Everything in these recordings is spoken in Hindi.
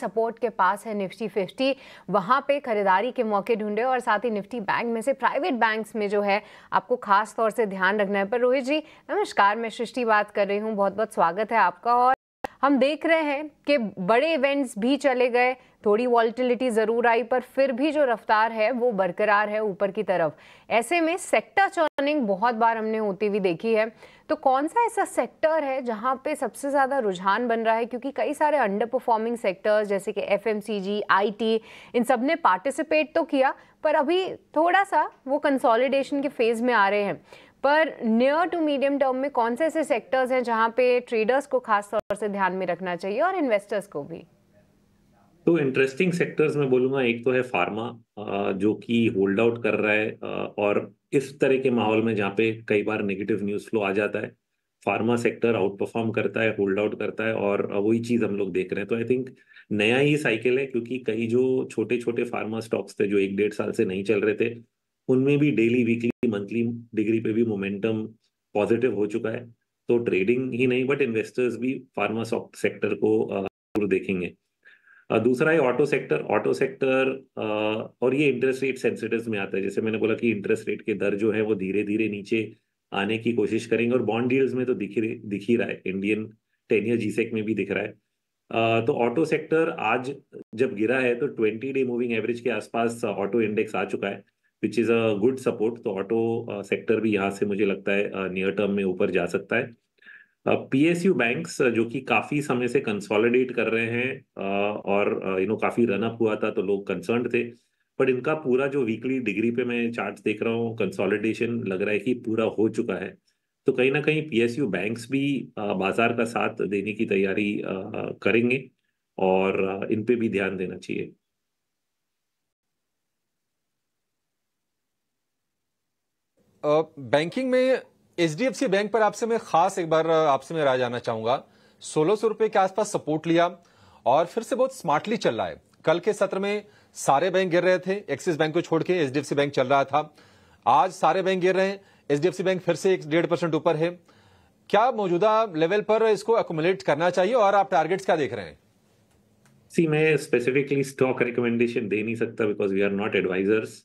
सपोर्ट के पास है निफ्टी फिफ्टी वहाँ पे खरीदारी के मौके ढूंढे और साथ ही निफ्टी बैंक में से प्राइवेट बैंक्स में जो है आपको खास तौर से ध्यान रखना है पर रोहित जी नमस्कार मैं सृष्टि बात कर रही हूँ बहुत बहुत स्वागत है आपका और हम देख रहे हैं कि बड़े इवेंट्स भी चले गए थोड़ी वॉल्टिलिटी ज़रूर आई पर फिर भी जो रफ्तार है वो बरकरार है ऊपर की तरफ ऐसे में सेक्टर चर्निंग बहुत बार हमने होती हुई देखी है तो कौन सा ऐसा सेक्टर है जहाँ पे सबसे ज़्यादा रुझान बन रहा है क्योंकि कई सारे अंडर परफॉर्मिंग सेक्टर्स जैसे कि F M C G I T इन सब ने पार्टिसिपेट तो किया पर अभी थोड़ा सा वो कंसोलिडेशन के फेज़ में आ रहे हैं पर नियर टू मीडियम टर्म में कौन से ऐसे सेक्टर्स हैं जहां पे ट्रेडर्स को खास तौर से ध्यान में रखना चाहिए और इन्वेस्टर्स को भी तो इंटरेस्टिंग सेक्टर्स में बोलूंगा एक तो है फार्मा जो कि होल्ड आउट कर रहा है और इस तरह के माहौल में जहाँ पे कई बार नेगेटिव न्यूज फ्लो आ जाता है फार्मा सेक्टर आउट परफॉर्म करता है होल्ड आउट करता है और वही चीज हम लोग देख रहे हैं तो आई थिंक नया ही साइकिल है क्योंकि कई जो छोटे छोटे फार्मा स्टॉक्स थे जो एक डेढ़ साल से नहीं चल रहे थे उनमें भी डेली वीकली मंथली डिग्री पे भी मोमेंटम पॉजिटिव हो चुका है तो ट्रेडिंग ही नहीं बट इन्वेस्टर्स भी फार्मा सेक्टर को देखेंगे दूसरा है ऑटो सेक्टर ऑटो सेक्टर और ये इंटरेस्ट रेट सेंसिटिव में आता है जैसे मैंने बोला कि इंटरेस्ट रेट के दर जो है वो धीरे धीरे नीचे आने की कोशिश करेंगे और बॉन्ड डील्स में तो दिख दिख ही रहा है इंडियन टेन ईयर जीसेक में भी दिख रहा है तो ऑटो सेक्टर आज जब गिरा है तो ट्वेंटी डे मूविंग एवरेज के आसपास ऑटो इंडेक्स आ चुका है which is a good support तो ऑटो सेक्टर uh, भी यहाँ से मुझे लगता है नियर uh, टर्म में ऊपर जा सकता है पी एस यू बैंक्स जो कि काफ़ी समय से कंसोलिडेट कर रहे हैं uh, और यू नो काफ़ी रनअप हुआ था तो लोग कंसर्न थे बट इनका पूरा जो वीकली डिग्री पे मैं चार्ट देख रहा हूँ कंसोलिडेशन लग रहा है कि पूरा हो चुका है तो कहीं ना कहीं पी एस यू बैंक भी बाजार का साथ देने की तैयारी करेंगे और इन पे भी ध्यान देना चाहिए बैंकिंग में एचडीएफसी बैंक पर आपसे मैं खास एक बार आपसे मैं राय जाना चाहूंगा सोलह सौ रुपए के आसपास सपोर्ट लिया और फिर से बहुत स्मार्टली चल रहा है कल के सत्र में सारे बैंक गिर रहे थे एक्सिस बैंक को छोड़ के एचडीएफसी बैंक चल रहा था आज सारे बैंक गिर रहे हैं एचडीएफसी बैंक फिर से एक डेढ़ परसेंट ऊपर है क्या मौजूदा लेवल पर इसको अकोमोडेट करना चाहिए और आप टारगेट्स क्या देख रहे हैं सी मैं स्पेसिफिकली स्टॉक रिकमेंडेशन दे नहीं सकता because we are not advisers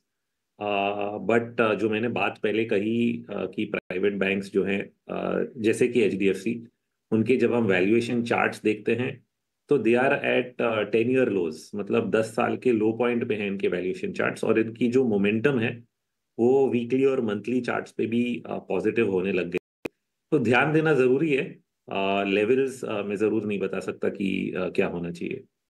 but जो मैंने बात पहले कही कि प्राइवेट बैंक्स जो हैं जैसे कि एच उनके जब हम वैल्यूएशन चार्ट्स देखते हैं तो they are at ten year lows मतलब दस साल के लो पॉइंट पे हैं इनके वैल्यूएशन चार्ट्स और इनकी जो मोमेंटम है वो वीकली और मंथली चार्ट्स पे भी पॉजिटिव होने लग गए तो ध्यान देना जरूरी है लेवल्स मैं जरूर नहीं बता सकता कि क्या होना चाहिए